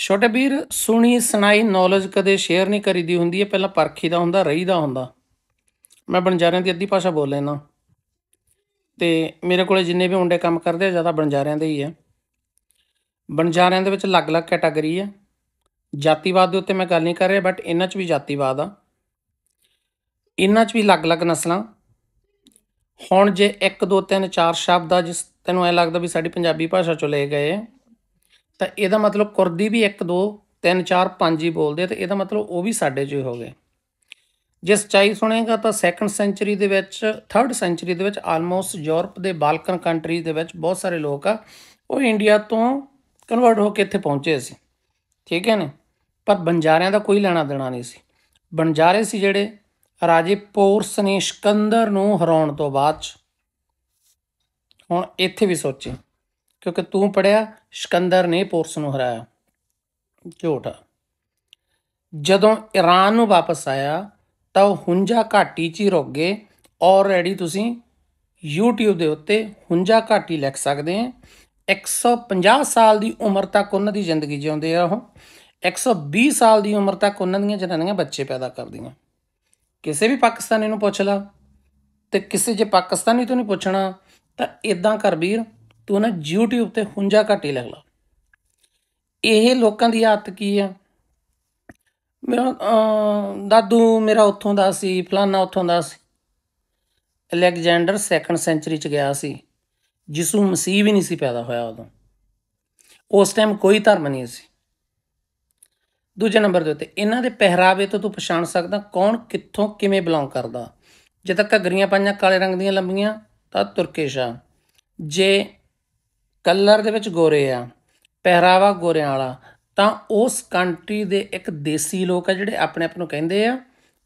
ਛੋਟੇ ਵੀਰ ਸੁਣੀ ਸੁਣਾਈ ਨੌਲੇਜ ਕਦੇ ਸ਼ੇਅਰ ਨਹੀਂ ਕਰੀਦੀ ਹੁੰਦੀ ਇਹ ਪਹਿਲਾਂ ਦਾ ਹੁੰਦਾ ਰਹੀਦਾ ਹੁੰਦਾ ਮੈਂ ਬਣਜਾਰਿਆਂ ਦੀ ਅੱਧੀ ਭਾਸ਼ਾ ਬੋਲ ਲੈਣਾ ਤੇ ਮੇਰੇ ਕੋਲੇ ਜਿੰਨੇ ਵੀ ਮੁੰਡੇ ਕੰਮ ਕਰਦੇ ਆ ਜ਼ਿਆਦਾ ਬਣਜਾਰਿਆਂ ਦੇ ਹੀ ਆ ਬਣਜਾਰਿਆਂ ਦੇ ਵਿੱਚ ਅਲੱਗ-ਅਲੱਗ ਕੈਟਾਗਰੀ ਆ ਜਾਤੀਵਾਦ ਦੇ ਉੱਤੇ ਮੈਂ ਗੱਲ ਨਹੀਂ ਕਰ ਰਿਹਾ ਬਟ ਇਹਨਾਂ 'ਚ ਵੀ ਜਾਤੀਵਾਦ ਆ ਇਹਨਾਂ 'ਚ ਵੀ ਅਲੱਗ-ਅਲੱਗ ਨਸਲਾਂ ਹੁਣ ਜੇ 1 2 3 4 ਸ਼ਬਦ ਆ ਜਿਸ ਤੈਨੂੰ ਐ ਲੱਗਦਾ ਵੀ ਸਾਡੀ ਪੰਜਾਬੀ ਭਾਸ਼ਾ ਚੋਂ ਲਏ ਗਏ ਆ ਤਾਂ ਇਹਦਾ ਮਤਲਬ ਕੁਰਦੀ ਵੀ 1 2 3 4 5 ਹੀ ਬੋਲਦੇ ਤੇ ਇਹਦਾ ਮਤਲਬ ਉਹ ਵੀ ਸਾਡੇ ਜੋ ਹੋ ਗਏ ਜੇ ਸਚਾਈ ਸੁਣੇਗਾ ਤਾਂ ਸੈਕੰਡ ਸੈਂਚਰੀ ਦੇ ਵਿੱਚ 3rd ਸੈਂਚਰੀ ਦੇ ਵਿੱਚ ਆਲਮੋਸਟ ਯੂਰਪ ਦੇ ਬਾਲਕਨ ਕੰਟਰੀਜ਼ ਦੇ ਵਿੱਚ ਬਹੁਤ ਸਾਰੇ ਲੋਕ ਆ ਉਹ ਇੰਡੀਆ ਤੋਂ ਕਨਵਰਟ ਹੋ ਕੇ ਇੱਥੇ ਪਹੁੰਚੇ ਸੀ ਠੀਕ ਹੈ ਨੇ ਪਰ ਬੰਜਾਰਿਆਂ ਦਾ ਕੋਈ ਲੈਣਾ ਦੇਣਾ ਨਹੀਂ ਸੀ ਬੰਜਾਰੇ ਸੀ ਜਿਹੜੇ ਰਾਜੇ ਪੋਰਸ ਨੇ ਸਿਕੰਦਰ ਨੂੰ ਹਰਾਉਣ ਤੋਂ ਬਾਅਦ ਹੁਣ ਇੱਥੇ ਵੀ ਸੋਚੇ ਕਿਉਂਕਿ ਤੂੰ ਪੜਿਆ ਸ਼ਕੰਦਰ ਨੇ ਪੋਰਸ ਨੂੰ ਹਰਾਇਆ ਝੋਟਾ ਜਦੋਂ ਈਰਾਨ ਨੂੰ ਵਾਪਸ ਆਇਆ ਤਾਂ ਉਹ ਹੁੰਜਾ ਘਾਟੀ 'ਚ ਹੀ ਰੁਕ ਗਏ ਆਲਰੇਡੀ ਤੁਸੀਂ YouTube ਦੇ ਉੱਤੇ ਹੁੰਜਾ ਘਾਟੀ ਲਿਖ ਸਕਦੇ ਆ 150 ਸਾਲ ਦੀ ਉਮਰ ਤੱਕ ਉਹਨਾਂ ਦੀ ਜ਼ਿੰਦਗੀ ਜਿਉਂਦੇ ਆ ਉਹ 120 ਸਾਲ ਦੀ ਉਮਰ ਤੱਕ ਉਹਨਾਂ ਦੀਆਂ ਜਨਾਨੀਆਂ ਬੱਚੇ ਪੈਦਾ ਕਰਦੀਆਂ ਕਿਸੇ ਵੀ ਪਾਕਿਸਤਾਨੀ ਨੂੰ ਪੁੱਛ ਲਾ ਤੇ ਕਿਸੇ ਜੇ ਪਾਕਿਸਤਾਨੀ ਤੋਂ ਨਹੀਂ ਪੁੱਛਣਾ ਤਾਂ ਇਦਾਂ ਕਰ ਵੀਰ ਤੂੰ ਨਾ YouTube ਤੇ ਹੁੰਜਾ ਘਾਟੀ ਹੀ ਲੱਗਲਾ ਇਹ ਲੋਕਾਂ ਦੀ ਆਤ ਕੀ ਆ ਮੇਰਾ ਦਾਦੂ ਮੇਰਾ ਉੱਥੋਂ ਦਾ ਸੀ ਫਲਾਨਾ ਉੱਥੋਂ ਦਾ ਸੀ ਅਲੈਗਜ਼ੈਂਡਰ ਸੈਕੰਡ ਸੈਂਚਰੀ ਚ ਗਿਆ ਸੀ ਜਿਸੂ ਮਸੀਹ ਵੀ ਨਹੀਂ ਸੀ ਪੈਦਾ ਹੋਇਆ ਉਦੋਂ ਉਸ ਟਾਈਮ ਕੋਈ ਧਰਮ ਨਹੀਂ ਸੀ ਦੂਜੇ ਨੰਬਰ ਦੇ ਉੱਤੇ ਇਹਨਾਂ ਦੇ ਪਹਿਰਾਵੇ ਤੋਂ ਤੂੰ ਪਛਾਣ ਸਕਦਾ ਕੌਣ ਕਿੱਥੋਂ ਕਿਵੇਂ ਬਿਲੋਂਗ ਕਰਦਾ ਜੇ ਤਾਂ ਘਗਰੀਆਂ ਪਾਈਆਂ ਕਾਲੇ ਰੰਗ ਦੀਆਂ ਲੰਬੀਆਂ ਤਾਂ ਤੁਰਕੇਸ਼ਾ ਜੇ ਕਲਰ ਦੇ ਵਿੱਚ ਗੋਰੇ ਆ ਪਹਿਰਾਵਾ ਗੋਰਿਆਂ ਵਾਲਾ ਤਾਂ ਉਸ ਕੰਟਰੀ ਦੇ ਇੱਕ ਦੇਸੀ ਲੋਕ ਆ ਜਿਹੜੇ ਆਪਣੇ ਆਪ ਨੂੰ ਕਹਿੰਦੇ ਆ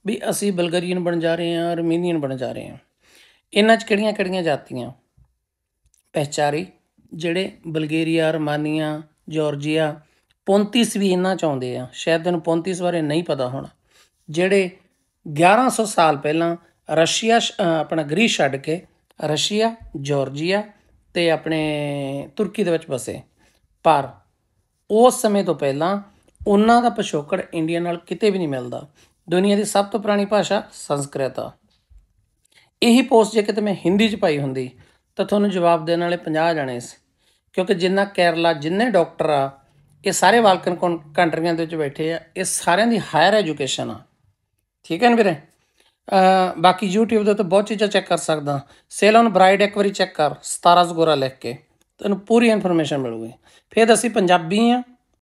ਵੀ ਅਸੀਂ ਬਲਗਰੀਅਨ ਬਣ ਜਾ ਰਹੇ ਆ ਰਮੇਨੀਅਨ ਬਣ ਜਾ ਰਹੇ ਆ ਇਹਨਾਂ 'ਚ ਕਿਹੜੀਆਂ-ਕਿਹੜੀਆਂ ਜਾਤੀਆਂ ਪਹਿਚਾਰੀ ਜਿਹੜੇ ਬਲਗੇਰੀਆ ਰਮਾਨੀਆ ਜਾਰਜੀਆ ਪੌਂਤੀਸ ਵੀ ਇਹਨਾਂ 'ਚ ਆਉਂਦੇ ਆ ਸ਼ਾਇਦ ਤੁਹਾਨੂੰ 35 ਬਾਰੇ ਨਹੀਂ ਪਤਾ ਹੋਣਾ ਜਿਹੜੇ 1100 ਸਾਲ ਪਹਿਲਾਂ ਰਸ਼ੀਆ ਆਪਣਾ ਗ੍ਰੀਸ ਛੱਡ ਕੇ ਰਸ਼ੀਆ ਜਾਰਜੀਆ ਤੇ ਆਪਣੇ ਤੁਰਕੀ ਦੇ ਵਿੱਚ ਵਸੇ ਪਰ ਉਸ ਸਮੇਂ ਤੋਂ ਪਹਿਲਾਂ ਉਹਨਾਂ ਦਾ ਪਛੋਕੜ ਇੰਡੀਆ ਨਾਲ ਕਿਤੇ ਵੀ ਨਹੀਂ ਮਿਲਦਾ ਦੁਨੀਆ ਦੀ ਸਭ ਤੋਂ ਪੁਰਾਣੀ ਭਾਸ਼ਾ ਸੰਸਕ੍ਰਿਤ ਆ ਇਹੀ ਪੋਸਟ ਜੇ ਕਿਤੇ ਮੈਂ ਹਿੰਦੀ 'ਚ ਪਾਈ ਹੁੰਦੀ ਤਾਂ ਤੁਹਾਨੂੰ ਜਵਾਬ ਦੇਣ ਵਾਲੇ 50 ਜਾਣੇ ਸੀ ਕਿਉਂਕਿ ਜਿੰਨਾ ਕੇਰਲਾ ਜਿੰਨੇ ਡਾਕਟਰ ਆ ਇਹ ਸਾਰੇ ਵਾਲਕਨ ਕੰਟਰੀਆਂ ਦੇ ਵਿੱਚ ਬੈਠੇ ਆ ਇਹ ਸਾਰਿਆਂ ਦੀ ਹਾਇਰ ਐਜੂਕੇਸ਼ਨ ਆ ਠੀਕ ਹੈ ਨਾ ਵੀਰੇ ਬਾਕੀ YouTube ਦੇ ਤਾਂ ਬਹੁਤ ਚੀਜ਼ਾਂ ਚੈੱਕ ਕਰ ਸਕਦਾ ਸੇਲ ਔਨ ਬ੍ਰਾਈਡ ਇੱਕ ਵਾਰੀ ਚੈੱਕ ਕਰ 17 ਜ਼ਗੋਰਾ ਲਿਖ ਕੇ ਤੈਨੂੰ ਪੂਰੀ ਇਨਫੋਰਮੇਸ਼ਨ ਮਿਲੂਗੀ ਫਿਰ ਅਸੀਂ ਪੰਜਾਬੀ ਆ